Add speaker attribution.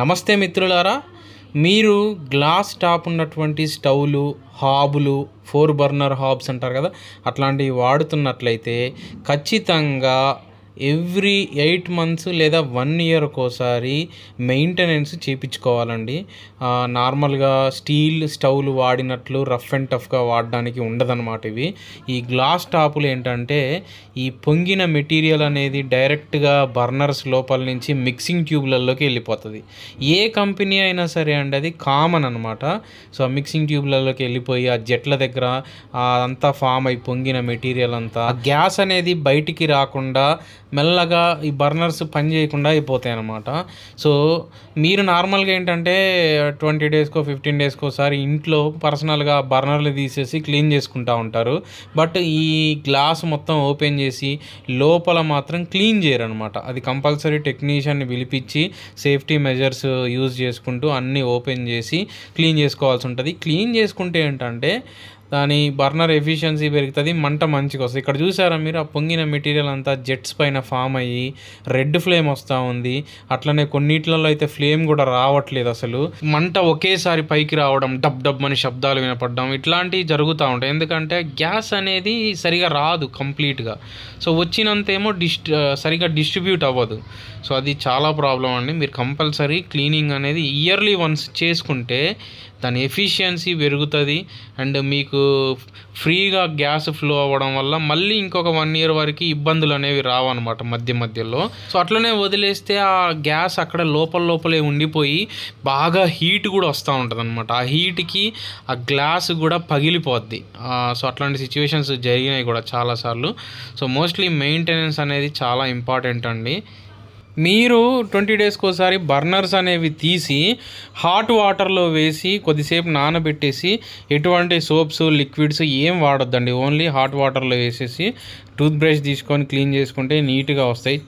Speaker 1: నమస్తే మిత్రులారా మీరు గ్లాస్ టాప్ ఉన్నటువంటి స్టవ్లు హాబులు ఫోర్ బర్నర్ హాబ్స్ అంటారు కదా అట్లాంటివి వాడుతున్నట్లయితే ఖచ్చితంగా ఎవ్రీ ఎయిట్ మంత్స్ లేదా వన్ ఇయర్ ఒకసారి మెయింటెనెన్స్ చేయించుకోవాలండి నార్మల్గా స్టీల్ స్టవ్లు వాడినట్లు రఫ్ అండ్ టఫ్గా వాడడానికి ఉండదన్నమాట ఇవి ఈ గ్లాస్ టాపులు ఏంటంటే ఈ పొంగిన మెటీరియల్ అనేది డైరెక్ట్గా బర్నర్స్ లోపల నుంచి మిక్సింగ్ ట్యూబ్లలోకి వెళ్ళిపోతుంది ఏ కంపెనీ అయినా సరే అండి అది కామన్ అనమాట సో మిక్సింగ్ ట్యూబ్లలోకి వెళ్ళిపోయి ఆ జెట్ల దగ్గర అంతా ఫామ్ అయి పొంగిన మెటీరియల్ అంతా గ్యాస్ అనేది బయటికి రాకుండా మెల్లగా ఈ బర్నర్స్ పని చేయకుండా అయిపోతాయి అనమాట సో మీరు నార్మల్గా ఏంటంటే ట్వంటీ డేస్కో ఫిఫ్టీన్ డేస్కో ఒకసారి ఇంట్లో పర్సనల్గా బర్నర్లు తీసేసి క్లీన్ చేసుకుంటూ ఉంటారు బట్ ఈ గ్లాస్ మొత్తం ఓపెన్ చేసి లోపల మాత్రం క్లీన్ చేయరు అనమాట అది కంపల్సరీ టెక్నీషియన్ని పిలిపించి సేఫ్టీ మెజర్స్ యూజ్ చేసుకుంటూ అన్నీ ఓపెన్ చేసి క్లీన్ చేసుకోవాల్సి ఉంటుంది క్లీన్ చేసుకుంటే ఏంటంటే దాని బర్నర్ ఎఫిషియన్సీ పెరుగుతుంది మంట మంచిగా వస్తుంది ఇక్కడ చూసారా మీరు ఆ పొంగిన మెటీరియల్ అంతా జెట్స్ పైన ఫామ్ అయ్యి రెడ్ ఫ్లేమ్ వస్తూ ఉంది అట్లనే కొన్నిట్లలో అయితే ఫ్లేమ్ కూడా రావట్లేదు అసలు మంట ఒకేసారి పైకి రావడం డబ్ డబ్ అని శబ్దాలు వినపడడం ఇట్లాంటివి జరుగుతూ ఉంటాయి ఎందుకంటే గ్యాస్ అనేది సరిగా రాదు కంప్లీట్గా సో వచ్చినంతేమో డిస్ సరిగా డిస్ట్రిబ్యూట్ అవ్వదు సో అది చాలా ప్రాబ్లం అండి మీరు కంపల్సరీ క్లీనింగ్ అనేది ఇయర్లీ వన్స్ చేసుకుంటే దాని ఎఫిషియన్సీ పెరుగుతుంది అండ్ మీకు మనకు ఫ్రీగా గ్యాస్ ఫ్లో అవ్వడం వల్ల మళ్ళీ ఇంకొక వన్ ఇయర్ వరకు ఇబ్బందులు అనేవి రావన్నమాట మధ్య మధ్యలో సో అట్లనే వదిలేస్తే ఆ గ్యాస్ అక్కడ లోపల లోపలే ఉండిపోయి బాగా హీట్ కూడా వస్తూ ఉంటుంది అనమాట ఆ హీట్కి ఆ గ్లాస్ కూడా పగిలిపోద్ది సో అట్లాంటి సిచ్యువేషన్స్ జరిగినాయి కూడా చాలాసార్లు సో మోస్ట్లీ మెయింటెనెన్స్ అనేది చాలా ఇంపార్టెంట్ అండి మీరు ట్వంటీ డేస్కి ఒకసారి బర్నర్స్ అనేవి తీసి హాట్ వాటర్లో వేసి కొద్దిసేపు నానబెట్టేసి ఎటువంటి సోప్స్ లిక్విడ్స్ ఏం వాడొద్దండి ఓన్లీ హాట్ వాటర్లో వేసేసి టూత్ బ్రష్ తీసుకొని క్లీన్ చేసుకుంటే నీట్గా వస్తాయి